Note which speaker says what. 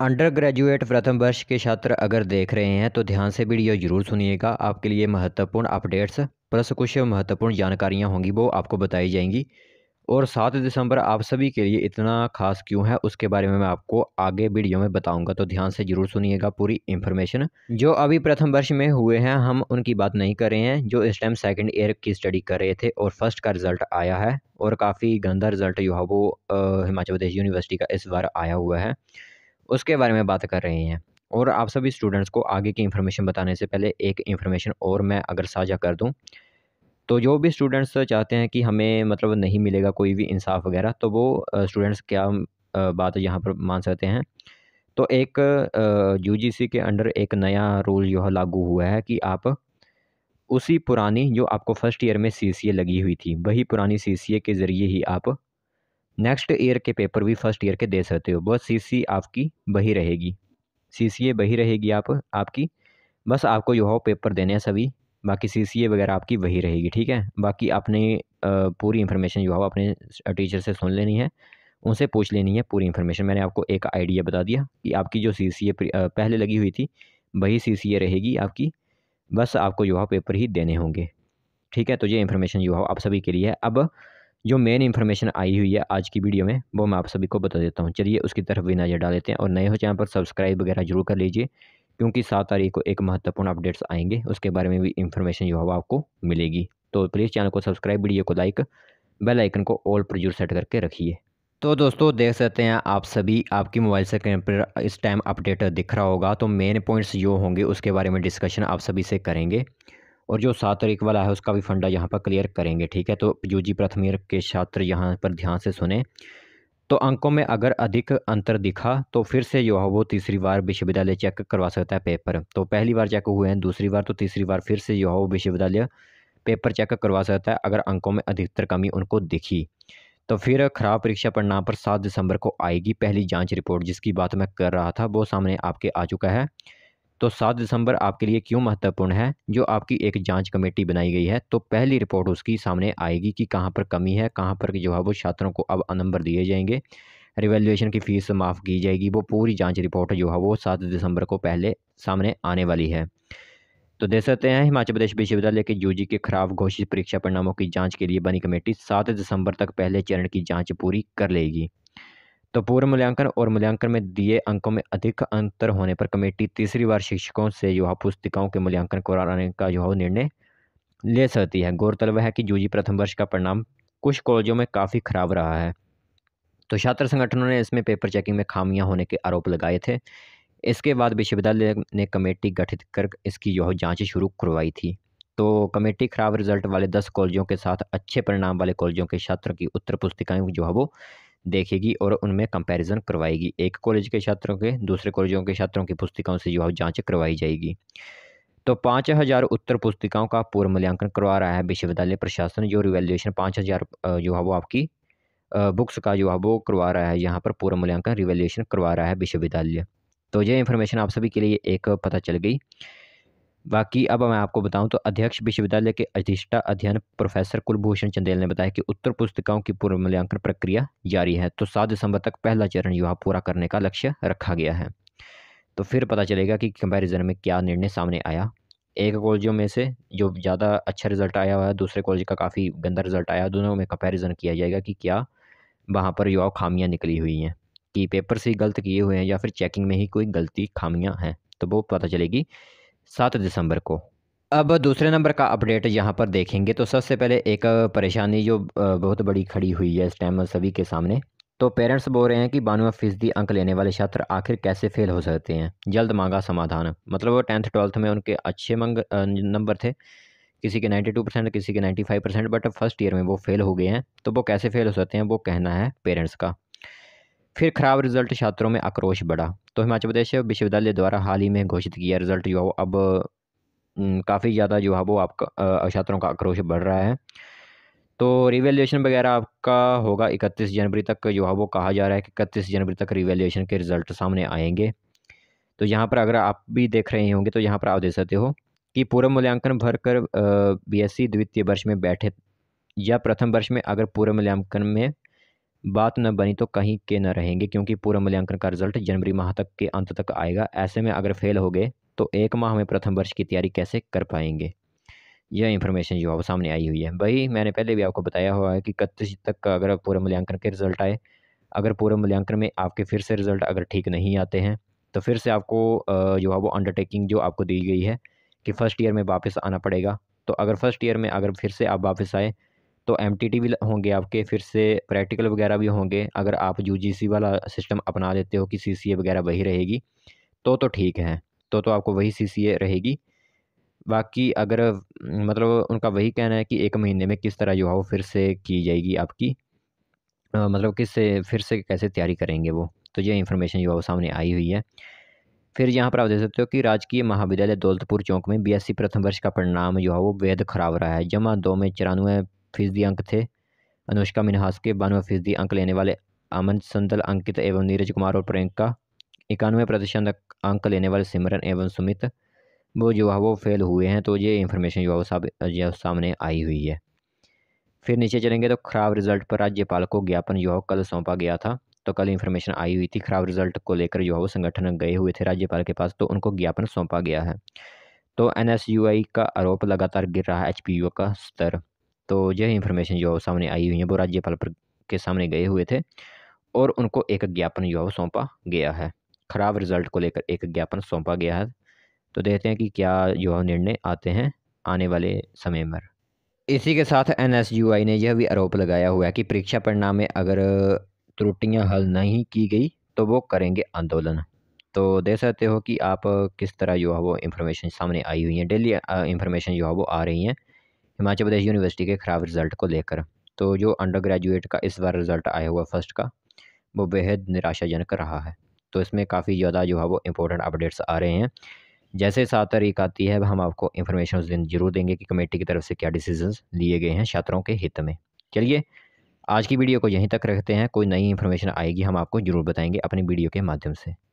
Speaker 1: under graduate प्रथम वर्ष के छात्र अगर देख रहे हैं तो ध्यान से वीडियो जरूर सुनिएगा आपके लिए महत्वपूर्ण अपडेट्स प्लस कुछ महत्वपूर्ण जानकारियां होंगी वो आपको बताई जाएंगी और सात दिसंबर आप सभी के लिए इतना खास क्यों है उसके बारे में मैं आपको आगे वीडियो में बताऊंगा तो ध्यान से जरूर सुनिएगा पूरी इन्फॉर्मेशन जो अभी प्रथम वर्ष में हुए हैं हम उनकी बात नहीं कर रहे हैं जो इस टाइम सेकंड ईयर की स्टडी कर रहे थे और फर्स्ट का रिजल्ट आया है और काफ़ी गंदा रिजल्ट जो है वो हिमाचल प्रदेश यूनिवर्सिटी का इस बार आया हुआ है उसके बारे में बात कर रहे हैं और आप सभी स्टूडेंट्स को आगे की इन्फॉर्मेशन बताने से पहले एक इन्फॉर्मेशन और मैं अगर साझा कर दूँ तो जो भी स्टूडेंट्स चाहते हैं कि हमें मतलब नहीं मिलेगा कोई भी इंसाफ वगैरह तो वो स्टूडेंट्स क्या बात यहाँ पर मान सकते हैं तो एक यू के अंडर एक नया रूल जो लागू हुआ है कि आप उसी पुरानी जो आपको फर्स्ट ईयर में सी लगी हुई थी वही पुरानी सी के ज़रिए ही आप नेक्स्ट ईयर के पेपर भी फर्स्ट ईयर के दे सकते हो बस सीसी आपकी वही रहेगी सीसीए वही रहेगी आप आपकी बस आपको यह पेपर देने हैं सभी बाकी सीसीए वगैरह आपकी वही रहेगी ठीक है बाकी आपने पूरी इन्फॉर्मेशन जो है अपने टीचर से सुन लेनी है उनसे पूछ लेनी है पूरी इन्फॉर्मेशन मैंने आपको एक आइडिया बता दिया कि आपकी जो सीसीए पहले लगी हुई थी वही सीसीए रहेगी आपकी बस आपको युवा पेपर ही देने होंगे ठीक है तो ये इन्फॉर्मेशन है आप सभी के लिए है अब जो मेन इन्फॉर्मेशन आई हुई है आज की वीडियो में वो मैं आप सभी को बता देता हूँ चलिए उसकी तरफ भी नज़र डाल देते हैं और नए हो तो चैनल पर सब्सक्राइब वगैरह जरूर कर लीजिए क्योंकि सात तारीख को एक महत्वपूर्ण अपडेट्स आएंगे उसके बारे में भी इन्फॉर्मेशन जो है आपको मिलेगी तो प्लीज़ चैनल को सब्सक्राइब वीडियो को लाइक बेल आइकन को ऑल पर जरूर सेट करके रखिए तो दोस्तों देख सकते हैं आप सभी आपकी मोबाइल स्क्रीन पर इस टाइम अपडेट दिख रहा होगा तो मेन पॉइंट्स जो होंगे उसके बारे में डिस्कशन आप सभी से करेंगे और जो सात तारीख वाला है उसका भी फंडा यहाँ पर क्लियर करेंगे ठीक है तो यू जी प्रथम ईयर के छात्र यहाँ पर ध्यान से सुने तो अंकों में अगर अधिक अंतर दिखा तो फिर से जो है वो तीसरी बार विश्वविद्यालय चेक करवा सकता है पेपर तो पहली बार चेक हुए हैं दूसरी बार तो तीसरी बार फिर से जो है वो विश्वविद्यालय पेपर चेक करवा सकता है अगर अंकों में अधिकतर कमी उनको दिखी तो फिर खराब परीक्षा परिणाम पर सात दिसंबर को आएगी पहली जांच रिपोर्ट जिसकी बात मैं कर रहा था वो सामने आपके आ चुका है तो सात दिसंबर आपके लिए क्यों महत्वपूर्ण है जो आपकी एक जांच कमेटी बनाई गई है तो पहली रिपोर्ट उसकी सामने आएगी कि कहाँ पर कमी है कहाँ पर जो है वो छात्रों को अब नंबर दिए जाएंगे रिवेल्युएशन की फ़ीस माफ़ की जाएगी वो पूरी जाँच रिपोर्ट जो है वो सात दिसंबर को पहले सामने आने वाली है तो देख सकते हैं हिमाचल प्रदेश विश्वविद्यालय के यूजी के खराब घोषित परीक्षा परिणामों की जांच के लिए बनी कमेटी सात दिसंबर तक पहले चरण की जांच पूरी कर लेगी तो पूर्व मूल्यांकन और मूल्यांकन में दिए अंकों में अधिक अंतर होने पर कमेटी तीसरी बार शिक्षकों से युवा पुस्तिकाओं के मूल्यांकन कराने का युवा निर्णय ले सकती है गौरतलब है कि यूजी प्रथम वर्ष का परिणाम कुछ कॉलेजों में काफ़ी खराब रहा है तो छात्र संगठनों ने इसमें पेपर चेकिंग में खामियां होने के आरोप लगाए थे इसके बाद विश्वविद्यालय ने कमेटी गठित कर इसकी यह जाँच शुरू करवाई थी तो कमेटी खराब रिजल्ट वाले दस कॉलेजों के साथ अच्छे परिणाम वाले कॉलेजों के छात्र की उत्तर पुस्तिकाएँ जो है वो देखेगी और उनमें कंपैरिजन करवाएगी एक कॉलेज के छात्रों के दूसरे कॉलेजों के छात्रों की पुस्तिकाओं से जो है जाँच करवाई जाएगी तो पाँच हज़ार उत्तर पुस्तिकाओं का पूर्व मूल्यांकन करवा रहा है विश्वविद्यालय प्रशासन जो रिवेल्यूशन पाँच हज़ार जो है वो आपकी बुक्स का जो है वो करवा रहा है यहाँ पर पूर्व मूल्यांकन रिवेल्यूशन करवा रहा है विश्वविद्यालय तो ये इन्फॉर्मेशन आप सभी के लिए एक पता चल गई बाकी अब मैं आपको बताऊं तो अध्यक्ष विश्वविद्यालय के अधिष्ठा अध्ययन प्रोफेसर कुलभूषण चंदेल ने बताया कि उत्तर पुस्तिकाओं की पूर्व मूल्यांकन प्रक्रिया जारी है तो सात दिसंबर तक पहला चरण युवा पूरा करने का लक्ष्य रखा गया है तो फिर पता चलेगा कि कंपैरिजन में क्या निर्णय सामने आया एक कॉलेजों में से जो ज़्यादा अच्छा रिजल्ट आया हुआ है दूसरे कॉलेज का काफ़ी गंदा रिजल्ट आया दोनों में कंपैरिजन किया जाएगा कि क्या वहाँ पर युवा खामियाँ निकली हुई हैं कि पेपर से गलत किए हुए हैं या फिर चेकिंग में ही कोई गलती खामियाँ हैं तो वो पता चलेगी सात दिसंबर को अब दूसरे नंबर का अपडेट यहाँ पर देखेंगे तो सबसे पहले एक परेशानी जो बहुत बड़ी खड़ी हुई है इस टाइम सभी के सामने तो पेरेंट्स बोल रहे हैं कि बानवे फीसदी अंक लेने वाले छात्र आखिर कैसे फेल हो सकते हैं जल्द मांगा समाधान मतलब वो टेंथ ट्वेल्थ में उनके अच्छे मंग नंबर थे किसी के नाइन्टी टू परसेंट किसी के ninety five percent but first year में वो फेल हो गए हैं तो वो कैसे फेल हो सकते हैं वो कहना है पेरेंट्स का फिर खराब रिजल्ट छात्रों में आक्रोश बढ़ा तो हिमाचल प्रदेश विश्वविद्यालय द्वारा हाल ही में घोषित किया रिजल्ट जो है वो अब काफ़ी ज़्यादा जो है वो आपका छात्रों का आक्रोश बढ़ रहा है तो रिवेल्यूशन वगैरह आपका होगा इकतीस जनवरी तक जो है वो कहा जा रहा है कि इकतीस जनवरी तक रिवेल्यूशन के रिज़ल्ट सामने आएंगे तो यहाँ पर अगर आप भी देख रहे होंगे तो यहाँ पर आप देख सकते हो कि पूर्व मूल्यांकन भर कर बीएससी द्वितीय वर्ष में बैठे या प्रथम वर्ष में अगर पूर्व मूल्यांकन में बात न बनी तो कहीं के न रहेंगे क्योंकि पूरा मूल्यांकन का रिजल्ट जनवरी माह तक के अंत तक आएगा ऐसे में अगर फेल हो गए तो एक माह में प्रथम वर्ष की तैयारी कैसे कर पाएंगे यह इन्फॉर्मेशन जो है वो सामने आई हुई है भाई मैंने पहले भी आपको बताया हुआ है कि इकतीस तक का अगर पूरे मूल्यांकन के रिज़ल्ट आए अगर पूरे मूल्यांकन में आपके फिर से रिज़ल्ट अगर ठीक नहीं आते हैं तो फिर से आपको जो है वो अंडरटेकिंग जो आपको दी गई है कि फ़र्स्ट ईयर में वापस आना पड़ेगा तो अगर फ़र्स्ट ईयर में अगर फिर से आप वापस आए तो एम भी होंगे आपके फिर से प्रैक्टिकल वगैरह भी होंगे अगर आप यू वाला सिस्टम अपना लेते हो कि सी वगैरह वही रहेगी तो तो ठीक है तो तो आपको वही सी रहेगी बाकी अगर मतलब उनका वही कहना है कि एक महीने में किस तरह जो है वो फिर से की जाएगी आपकी आ, मतलब किस से फिर से कैसे तैयारी करेंगे वो तो ये इन्फॉर्मेशन जो है वो सामने आई हुई है फिर यहाँ पर आप देख सकते हो कि राजकीय महाविद्यालय दौलतपुर चौक में बीएससी प्रथम वर्ष का परिणाम जो है वो वेद खराब रहा है जमा दो में चौरानवे फीसदी अंक थे अनुष्का मिनहास के बानवे फीसदी अंक लेने वाले अमन संदल अंकित एवं नीरज कुमार और प्रियंका इक्यानवे प्रतिशत अंक लेने वाले सिमरन एवं सुमित वो जो है वो फेल हुए हैं तो ये इन्फॉर्मेशन जो है साब जो सामने आई हुई है फिर नीचे चलेंगे तो खराब रिजल्ट पर राज्यपाल को ज्ञापन जो है कल सौंपा गया था तो कल इन्फॉर्मेशन आई हुई थी खराब रिजल्ट को लेकर जो है वो संगठन गए हुए थे राज्यपाल के पास तो उनको ज्ञापन सौंपा गया है तो एन का आरोप लगातार गिर रहा है एच का स्तर तो यह इन्फॉर्मेशन जो है सामने आई हुई है वो राज्यपाल के सामने गए हुए थे और उनको एक ज्ञापन जो है सौंपा गया है ख़राब रिज़ल्ट को लेकर एक ज्ञापन सौंपा गया है तो देखते हैं कि क्या जो है निर्णय आते हैं आने वाले समय पर इसी के साथ एन ने यह भी आरोप लगाया हुआ है कि परीक्षा परिणाम में अगर त्रुटियां हल नहीं की गई तो वो करेंगे आंदोलन तो देख सकते हो कि आप किस तरह जो है वो इन्फॉर्मेशन सामने आई हुई है डेली इन्फॉर्मेशन जो है वो आ रही हैं हिमाचल प्रदेश यूनिवर्सिटी के ख़राब रिज़ल्ट को लेकर तो जो अंडर ग्रेजुएट का इस बार रिज़ल्ट आया हुआ फ़र्स्ट का वो बेहद निराशाजनक रहा है तो इसमें काफ़ी ज़्यादा जो है वो इम्पोर्टेंट अपडेट्स आ रहे हैं जैसे सात तारीख आती है हम आपको इन्फॉर्मेशन उस दिन जरूर देंगे कि कमेटी की तरफ से क्या डिसीजन लिए गए हैं छात्रों के हित में चलिए आज की वीडियो को यहीं तक रखते हैं कोई नई इन्फॉर्मेशन आएगी हम आपको ज़रूर बताएंगे अपनी वीडियो के माध्यम से